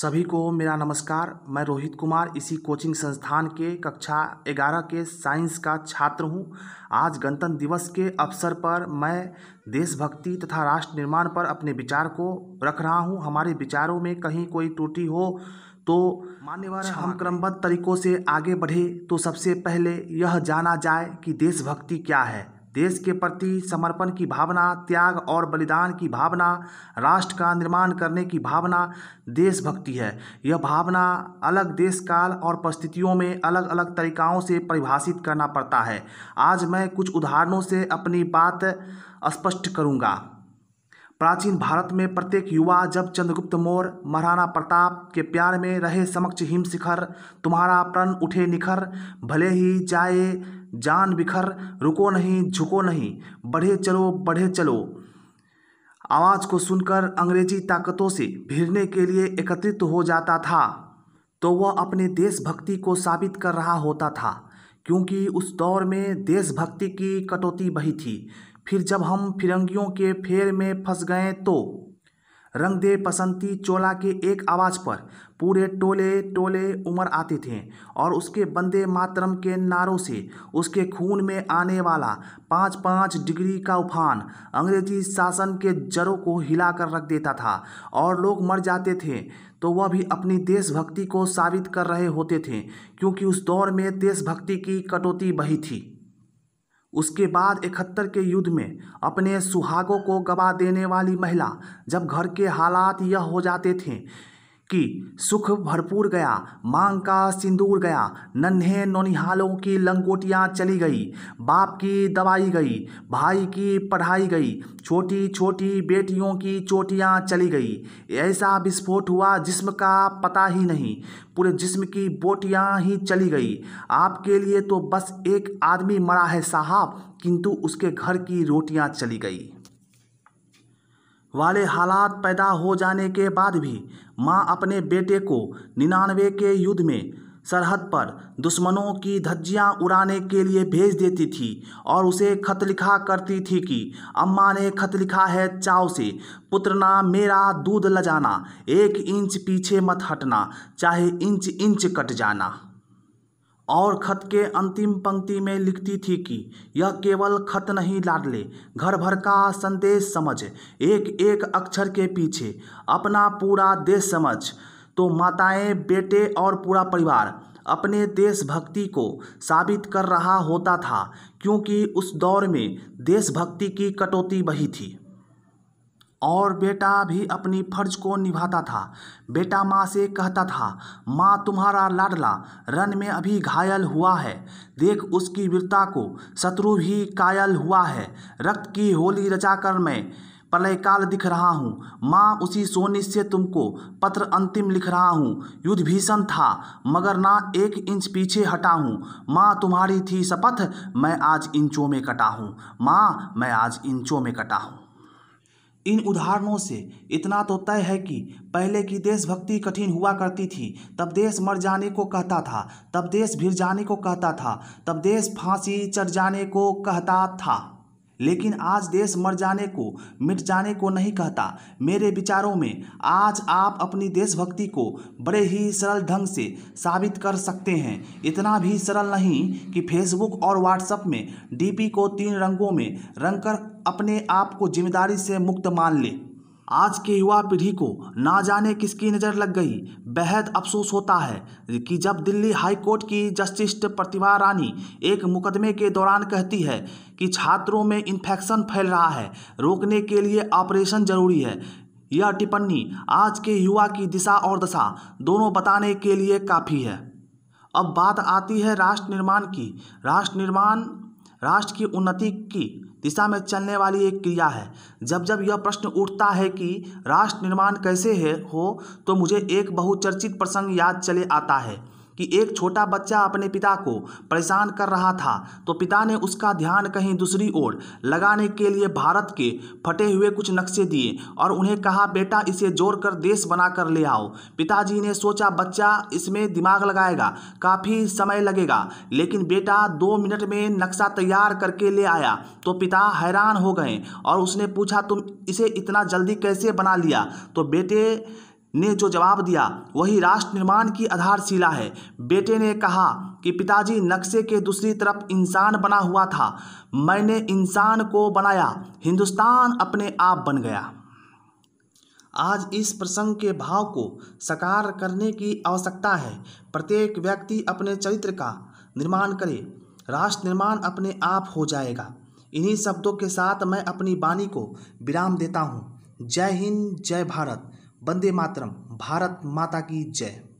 सभी को मेरा नमस्कार मैं रोहित कुमार इसी कोचिंग संस्थान के कक्षा ग्यारह के साइंस का छात्र हूं आज गणतंत्र दिवस के अवसर पर मैं देशभक्ति तथा राष्ट्र निर्माण पर अपने विचार को रख रहा हूं हमारे विचारों में कहीं कोई त्रुटि हो तो मान्यवर अच्छा। हम क्रमबद्ध तरीकों से आगे बढ़े तो सबसे पहले यह जाना जाए कि देशभक्ति क्या है देश के प्रति समर्पण की भावना त्याग और बलिदान की भावना राष्ट्र का निर्माण करने की भावना देशभक्ति है यह भावना अलग देश काल और परिस्थितियों में अलग अलग तरीकाओं से परिभाषित करना पड़ता है आज मैं कुछ उदाहरणों से अपनी बात स्पष्ट करूँगा प्राचीन भारत में प्रत्येक युवा जब चंद्रगुप्त मौर्य महाराणा प्रताप के प्यार में रहे समक्ष हिम शिखर तुम्हारा प्रण उठे निखर भले ही जाए जान बिखर रुको नहीं झुको नहीं बढ़े चलो बढ़े चलो आवाज़ को सुनकर अंग्रेजी ताकतों से भिड़ने के लिए एकत्रित हो जाता था तो वह अपने देशभक्ति को साबित कर रहा होता था क्योंकि उस दौर में देशभक्ति की कटौती बही थी फिर जब हम फिरंगियों के फेर में फंस गए तो रंगदे बसंती चोला के एक आवाज़ पर पूरे टोले टोले उमर आते थे और उसके बंदे मातरम के नारों से उसके खून में आने वाला पाँच पाँच डिग्री का उफान अंग्रेजी शासन के जड़ों को हिला कर रख देता था और लोग मर जाते थे तो वह भी अपनी देशभक्ति को साबित कर रहे होते थे क्योंकि उस दौर में देशभक्ति की कटौती बही थी उसके बाद इकहत्तर के युद्ध में अपने सुहागों को गवा देने वाली महिला जब घर के हालात यह हो जाते थे कि सुख भरपूर गया मांग का सिंदूर गया नन्हे नौनिहालों की लंगोटियाँ चली गई बाप की दवाई गई भाई की पढ़ाई गई छोटी छोटी बेटियों की चोटियाँ चली गई ऐसा विस्फोट हुआ जिस्म का पता ही नहीं पूरे जिस्म की बोटियाँ ही चली गई आपके लिए तो बस एक आदमी मरा है साहब किंतु उसके घर की रोटियाँ चली गई वाले हालात पैदा हो जाने के बाद भी माँ अपने बेटे को निन्यानवे के युद्ध में सरहद पर दुश्मनों की धज्जियां उड़ाने के लिए भेज देती थी और उसे खत लिखा करती थी कि अम्मा ने खत लिखा है चाव से पुत्रना मेरा दूध लजाना एक इंच पीछे मत हटना चाहे इंच इंच कट जाना और खत के अंतिम पंक्ति में लिखती थी कि यह केवल खत नहीं लाडले घर भर का संदेश समझ एक एक अक्षर के पीछे अपना पूरा देश समझ तो माताएं बेटे और पूरा परिवार अपने देशभक्ति को साबित कर रहा होता था क्योंकि उस दौर में देशभक्ति की कटौती बही थी और बेटा भी अपनी फर्ज को निभाता था बेटा माँ से कहता था माँ तुम्हारा लाडला रन में अभी घायल हुआ है देख उसकी वीरता को शत्रु भी कायल हुआ है रक्त की होली रचाकर मैं प्रलयकाल दिख रहा हूँ माँ उसी सोने से तुमको पत्र अंतिम लिख रहा हूँ युद्ध भीषण था मगर ना एक इंच पीछे हटा हूँ माँ तुम्हारी थी शपथ मैं आज इंचों में कटा हूँ माँ मैं आज इंचों में कटा हूँ इन उदाहरणों से इतना तो तय है कि पहले की देशभक्ति कठिन हुआ करती थी तब देश मर जाने को कहता था तब देश भिर जाने को कहता था तब देश फांसी चढ़ जाने को कहता था लेकिन आज देश मर जाने को मिट जाने को नहीं कहता मेरे विचारों में आज आप अपनी देशभक्ति को बड़े ही सरल ढंग से साबित कर सकते हैं इतना भी सरल नहीं कि फेसबुक और व्हाट्सएप में डीपी को तीन रंगों में रंग कर अपने आप को जिम्मेदारी से मुक्त मान ले आज के युवा पीढ़ी को ना जाने किसकी नज़र लग गई बेहद अफसोस होता है कि जब दिल्ली हाई कोर्ट की जस्टिस प्रतिभा रानी एक मुकदमे के दौरान कहती है कि छात्रों में इन्फेक्शन फैल रहा है रोकने के लिए ऑपरेशन जरूरी है यह टिप्पणी आज के युवा की दिशा और दशा दोनों बताने के लिए काफ़ी है अब बात आती है राष्ट्र निर्माण की राष्ट्र निर्माण राष्ट्र की उन्नति की दिशा में चलने वाली एक क्रिया है जब जब यह प्रश्न उठता है कि राष्ट्र निर्माण कैसे है हो तो मुझे एक बहुचर्चित प्रसंग याद चले आता है कि एक छोटा बच्चा अपने पिता को परेशान कर रहा था तो पिता ने उसका ध्यान कहीं दूसरी ओर लगाने के लिए भारत के फटे हुए कुछ नक्शे दिए और उन्हें कहा बेटा इसे जोड़कर देश बनाकर ले आओ पिताजी ने सोचा बच्चा इसमें दिमाग लगाएगा काफ़ी समय लगेगा लेकिन बेटा दो मिनट में नक्शा तैयार करके ले आया तो पिता हैरान हो गए और उसने पूछा तुम इसे इतना जल्दी कैसे बना लिया तो बेटे ने जो जवाब दिया वही राष्ट्र निर्माण की आधारशिला है बेटे ने कहा कि पिताजी नक्शे के दूसरी तरफ इंसान बना हुआ था मैंने इंसान को बनाया हिंदुस्तान अपने आप बन गया आज इस प्रसंग के भाव को साकार करने की आवश्यकता है प्रत्येक व्यक्ति अपने चरित्र का निर्माण करे राष्ट्र निर्माण अपने आप हो जाएगा इन्हीं शब्दों के साथ मैं अपनी वाणी को विराम देता हूँ जय हिंद जय भारत वंदे मातरम भारत माता की जय